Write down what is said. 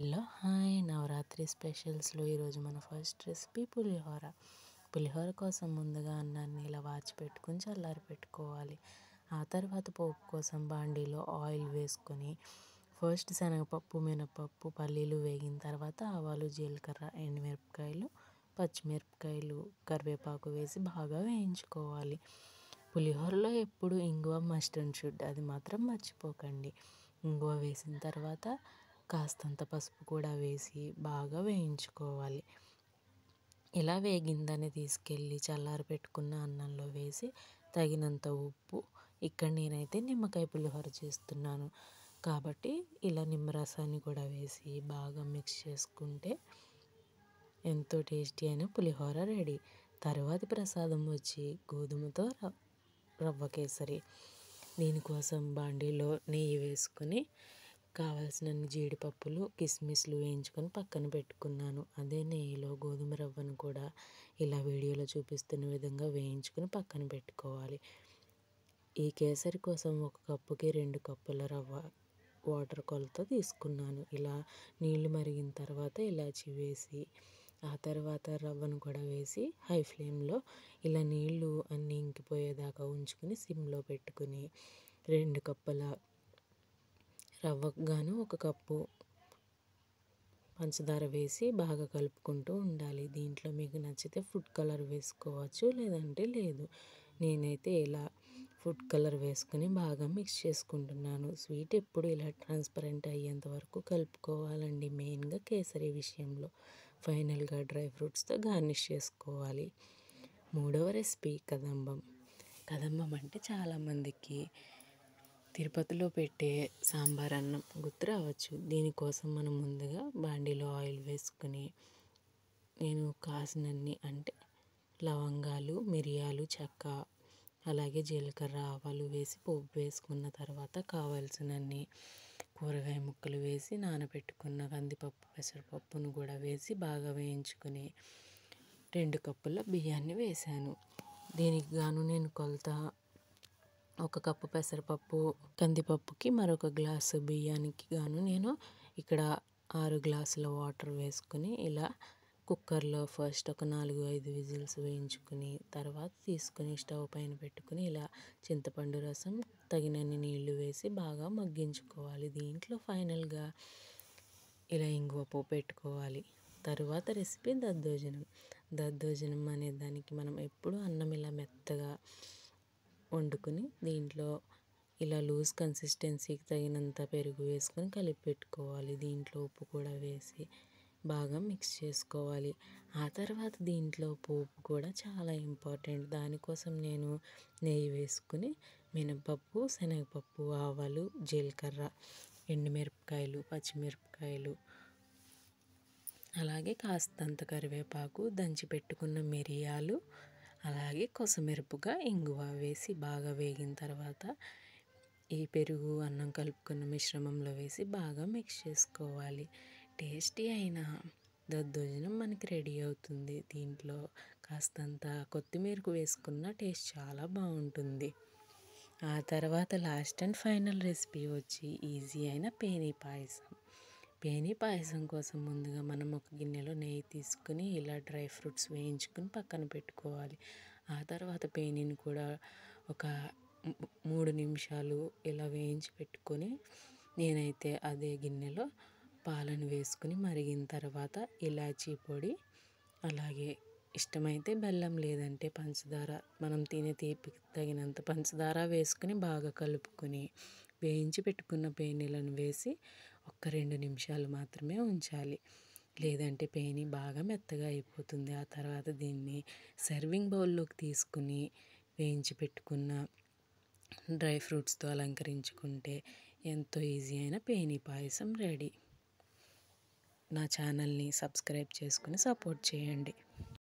hello hi Navratri స్పెషల్స్లో ఈరోజు మన first recipe పులిహోర పులిహోర కోసం ముందుగా అన్నాన్ని ఇలా వాచి పెట్టుకుని చల్లారి పెట్టుకోవాలి ఆ తర్వాత పోపు కోసం బాండీలో ఆయిల్ వేసుకొని ఫస్ట్ శనగపప్పు మినపప్పు పల్లీలు వేగిన తర్వాత ఆవాలు జీలకర్ర ఎండుమిరపకాయలు పచ్చిమిరపకాయలు కరివేపాకు వేసి బాగా వేయించుకోవాలి పులిహోరలో ఎప్పుడు ఇంగువ మస్ట్ అండ్ షుడ్ అది మాత్రం మర్చిపోకండి ఇంగువ వేసిన తర్వాత కాస్తంత పసుపు కూడా వేసి బాగా వేయించుకోవాలి ఇలా వేగిందని తీసుకెళ్ళి చల్లారి పెట్టుకున్న అన్నంలో వేసి తగినంత ఉప్పు ఇక్కడ నేనైతే నిమ్మకాయ పులిహోర చేస్తున్నాను కాబట్టి ఇలా నిమ్మరసాన్ని కూడా వేసి బాగా మిక్స్ చేసుకుంటే ఎంతో టేస్టీ అయిన పులిహోర రెడీ తర్వాతి ప్రసాదం వచ్చి గోధుమతో రవ్వ కేసరి దీనికోసం బాండీలో నెయ్యి వేసుకొని కావలసిన జీడిపప్పులు కిస్మిస్లు వేయించుకొని పక్కన పెట్టుకున్నాను అదే నెయ్యిలో గోధుమ రవ్వను కూడా ఇలా వీడియోలో చూపిస్తున్న విధంగా వేయించుకుని పక్కన పెట్టుకోవాలి ఈ కేసరి కోసం ఒక కప్పుకి రెండు కప్పుల రవ్వ వాటర్ కొలతో తీసుకున్నాను ఇలా నీళ్లు మరిగిన తర్వాత ఇలాచి వేసి ఆ తర్వాత రవ్వను కూడా వేసి హై ఫ్లేమ్లో ఇలా నీళ్లు అన్నీ ఇంకిపోయేదాకా ఉంచుకుని సిమ్లో పెట్టుకుని రెండు కప్పుల రవ్వకు గాను ఒక కప్పు పంచదార వేసి బాగా కలుపుకుంటూ ఉండాలి దీంట్లో మీకు నచ్చితే ఫుడ్ కలర్ వేసుకోవచ్చు లేదంటే లేదు నేనైతే ఇలా ఫుడ్ కలర్ వేసుకుని బాగా మిక్స్ చేసుకుంటున్నాను స్వీట్ ఎప్పుడు ఇలా ట్రాన్స్పరెంట్ అయ్యేంత వరకు కలుపుకోవాలండి మెయిన్గా కేసరి విషయంలో ఫైనల్గా డ్రై ఫ్రూట్స్తో గార్నిష్ చేసుకోవాలి మూడవ రెసిపీ కదంబం కదంబం అంటే చాలామందికి తిరుపతిలో పెట్టే సాంబార్ అన్నం గుర్తు రావచ్చు దీనికోసం మనం ముందుగా బాండీలో ఆయిల్ వేసుకుని నేను కాసినన్ని అంటే లవంగాలు మిరియాలు చెక్క అలాగే జీలకర్ర ఆవాలు వేసి పోపు వేసుకున్న తర్వాత కావలసినన్ని కూరగాయ ముక్కలు వేసి నానబెట్టుకున్న కందిపప్పు పెసరపప్పును కూడా వేసి బాగా వేయించుకుని రెండు కప్పుల బియ్యాన్ని వేశాను దీనికి గాను నేను కొలత ఒక కప్పు పెసరపప్పు కందిపప్పుకి మరొక గ్లాసు బియ్యానికి గాను నేను ఇక్కడ ఆరు గ్లాసుల వాటర్ వేసుకుని ఇలా కుక్కర్లో ఫస్ట్ ఒక నాలుగు ఐదు విజిల్స్ వేయించుకుని తర్వాత తీసుకుని స్టవ్ పైన పెట్టుకుని ఇలా చింతపండు రసం తగినన్ని నీళ్లు వేసి బాగా మగ్గించుకోవాలి దీంట్లో ఫైనల్గా ఇలా ఇంగువ పెట్టుకోవాలి తరువాత రెసిపీ దద్దోజనం దద్దోజనం అనే దానికి మనం ఎప్పుడూ అన్నం ఇలా మెత్తగా వండుకుని దీంట్లో ఇలా లూజ్ కన్సిస్టెన్సీకి తగినంత పెరుగు వేసుకొని కలిపి పెట్టుకోవాలి దీంట్లో ఉప్పు కూడా వేసి బాగా మిక్స్ చేసుకోవాలి ఆ తర్వాత దీంట్లో పోపు కూడా చాలా ఇంపార్టెంట్ దానికోసం నేను నెయ్యి వేసుకుని మినపప్పు శనగపప్పు ఆవాలు జీలకర్ర ఎండుమిరపకాయలు పచ్చిమిరపకాయలు అలాగే కాస్తంత కరివేపాకు దంచి పెట్టుకున్న మిరియాలు అలాగే కొసమెరుపుగా ఇంగువ వేసి బాగా వేగిన తర్వాత ఈ పెరుగు అన్నం కలుపుకున్న మిశ్రమంలో వేసి బాగా మిక్స్ చేసుకోవాలి టేస్టీ అయిన దద్దోజనం మనకి రెడీ అవుతుంది దీంట్లో కాస్తంత కొత్తిమీరకు వేసుకున్న టేస్ట్ చాలా బాగుంటుంది ఆ తర్వాత లాస్ట్ అండ్ ఫైనల్ రెసిపీ వచ్చి ఈజీ అయిన పేనీ పాయసం పేని పాయసం కోసం ముందుగా మనం ఒక గిన్నెలో నెయ్యి తీసుకుని ఇలా డ్రై ఫ్రూట్స్ వేయించుకుని పక్కన పెట్టుకోవాలి ఆ తర్వాత పేనిని కూడా ఒక మూడు నిమిషాలు ఇలా వేయించి పెట్టుకొని నేనైతే అదే గిన్నెలో పాలను వేసుకుని మరిగిన తర్వాత ఇలాచీ పొడి అలాగే ఇష్టమైతే బెల్లం లేదంటే పంచదార మనం తినే తీపికి తగినంత పంచదార వేసుకుని బాగా కలుపుకొని వేయించి పెట్టుకున్న పేనీలను వేసి ఒక్క రెండు నిమిషాలు మాత్రమే ఉంచాలి లేదంటే పేని బాగా మెత్తగా అయిపోతుంది ఆ తర్వాత దీన్ని సర్వింగ్ బౌల్లోకి తీసుకుని వేయించి పెట్టుకున్న డ్రై ఫ్రూట్స్తో అలంకరించుకుంటే ఎంతో ఈజీ అయిన పేని పాయసం రెడీ నా ఛానల్ని సబ్స్క్రైబ్ చేసుకుని సపోర్ట్ చేయండి